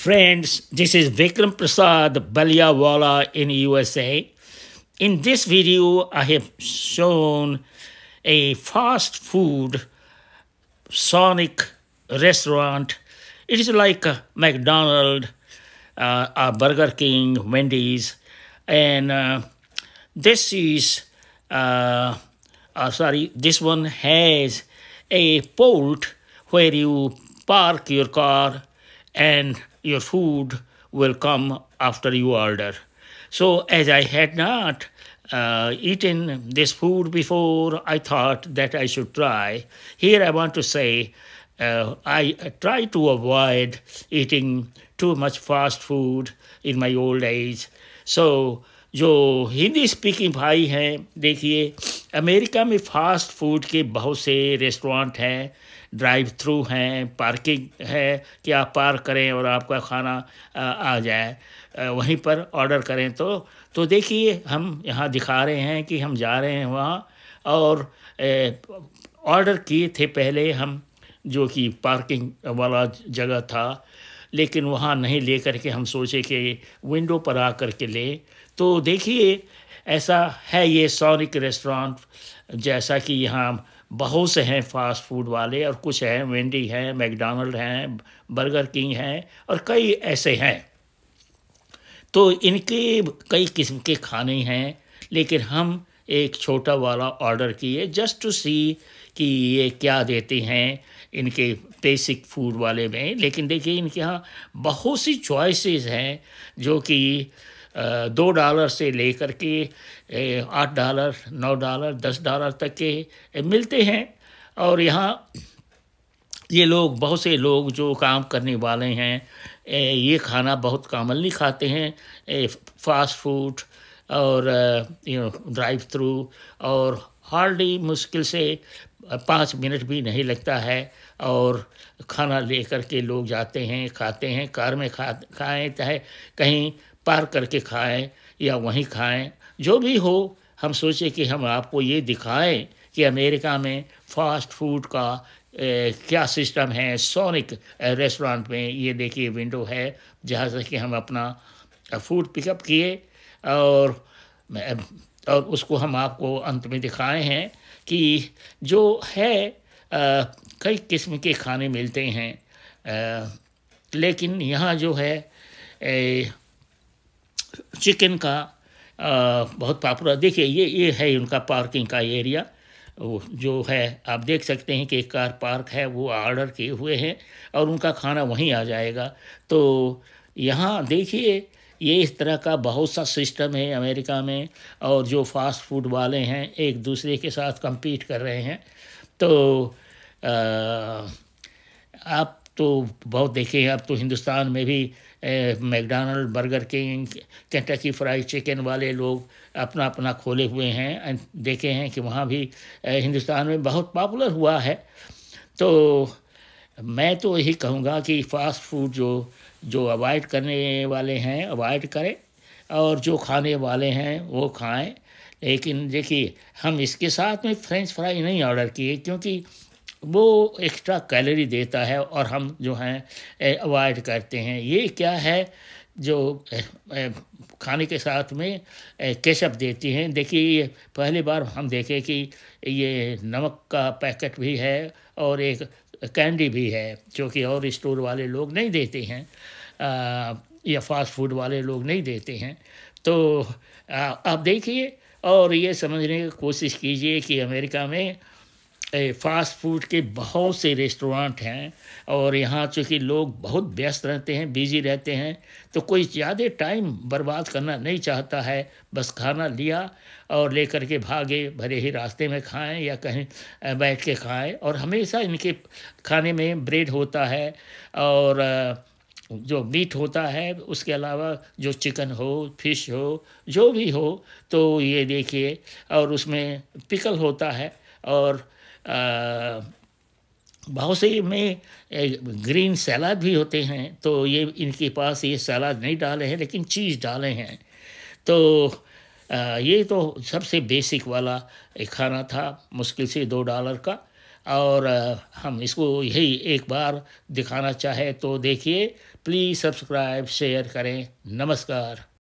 Friends, this is Vikram Prasad Baliawala in USA. In this video, I have shown a fast food sonic restaurant. It is like a McDonald's, uh, a Burger King, Wendy's, and uh, this is, uh, uh, sorry, this one has a port where you park your car and your food will come after you order. So, as I had not uh, eaten this food before, I thought that I should try. Here, I want to say uh, I try to avoid eating too much fast food in my old age. So, जो Hindi speaking भाई हैं देखिए America में fast food के बहुत से restaurant हैं drive through हैं पार्किंग है कि आप पार्क करें और आपका खाना आ जाए वहीं पर ऑर्डर करें तो तो देखिए हम यहाँ दिखा रहे हैं कि हम जा रहे हैं वहाँ और ऑर्डर किए थे पहले हम जो कि पार्किंग वाला जगह था लेकिन वहाँ नहीं ले कर के हम सोचे कि विंडो पर आ कर के ले तो देखिए ऐसा है ये सोनिक रेस्टोरेंट जैसा कि यहाँ बहुत से हैं फास्ट फूड वाले और कुछ हैं वेंडी हैं मैकडोनल्ड हैं बर्गर किंग हैं और कई ऐसे हैं तो इनके कई किस्म के खाने हैं लेकिन हम एक छोटा वाला ऑर्डर किए जस्ट टू सी कि ये क्या देते हैं इनके बेसिक फूड वाले में लेकिन देखिए इनके यहाँ बहुत सी चॉइसेस हैं जो कि दो डॉलर से लेकर के आठ डॉलर नौ डॉलर दस डॉलर तक के मिलते हैं और यहाँ ये लोग बहुत से लोग जो काम करने वाले हैं ये खाना बहुत कामनली खाते हैं फास्ट फूड और यू नो ड्राइव थ्रू और हार्डली मुश्किल से पाँच मिनट भी नहीं लगता है और खाना लेकर के लोग जाते हैं खाते हैं कार में खा खाएँ चाहे कहीं पार करके खाएं या वहीं खाएं जो भी हो हम सोचे कि हम आपको ये दिखाएं कि अमेरिका में फास्ट फूड का ए, क्या सिस्टम है सोनिक रेस्टोरेंट में ये देखिए विंडो है जहाँ से कि हम अपना फूड पिकअप किए और और उसको हम आपको अंत में दिखाए हैं कि जो है आ, कई किस्म के खाने मिलते हैं आ, लेकिन यहाँ जो है ए, चिकन का आ, बहुत पॉपुलर देखिए ये ये है उनका पार्किंग का एरिया जो है आप देख सकते हैं कि एक कार पार्क है वो आर्डर किए हुए हैं और उनका खाना वहीं आ जाएगा तो यहाँ देखिए ये इस तरह का बहुत सा सिस्टम है अमेरिका में और जो फास्ट फूड वाले हैं एक दूसरे के साथ कम्पीट कर रहे हैं तो आ, आप तो बहुत देखिए अब तो हिंदुस्तान में भी McDonald Burger King Kentucky Fried Chicken वाले लोग अपना अपना खोले हुए हैं देखे हैं कि वहाँ भी हिंदुस्तान में बहुत पॉपुलर हुआ है तो मैं तो यही कहूँगा कि फ़ास्ट फूड जो जो अवॉइड करने वाले हैं अवॉइड करें और जो खाने वाले हैं वो खाएं लेकिन देखिए हम इसके साथ में फ्रेंच फ्राई नहीं ऑर्डर किए क्योंकि वो एक्स्ट्रा कैलोरी देता है और हम जो हैं अवॉइड करते हैं ये क्या है जो खाने के साथ में केशप देती हैं देखिए पहली बार हम देखें कि ये नमक का पैकेट भी है और एक कैंडी भी है जो कि और स्टोर वाले लोग नहीं देते हैं आ, या फास्ट फूड वाले लोग नहीं देते हैं तो आ, आप देखिए और ये समझने की कोशिश कीजिए कि अमेरिका में फास्ट फूड के बहुत से रेस्टोरेंट हैं और यहाँ चूँकि लोग बहुत व्यस्त रहते हैं बिजी रहते हैं तो कोई ज़्यादा टाइम बर्बाद करना नहीं चाहता है बस खाना लिया और लेकर के भागे भरे ही रास्ते में खाएं या कहीं बैठ के खाएं और हमेशा इनके खाने में ब्रेड होता है और जो मीट होता है उसके अलावा जो चिकन हो फिश हो जो भी हो तो ये देखिए और उसमें पिकल होता है और बहुत से में ग्रीन सलाद भी होते हैं तो ये इनके पास ये सलाद नहीं डाले हैं लेकिन चीज़ डाले हैं तो ये तो सबसे बेसिक वाला खाना था मुश्किल से दो डॉलर का और हम इसको यही एक बार दिखाना चाहे तो देखिए प्लीज़ सब्सक्राइब शेयर करें नमस्कार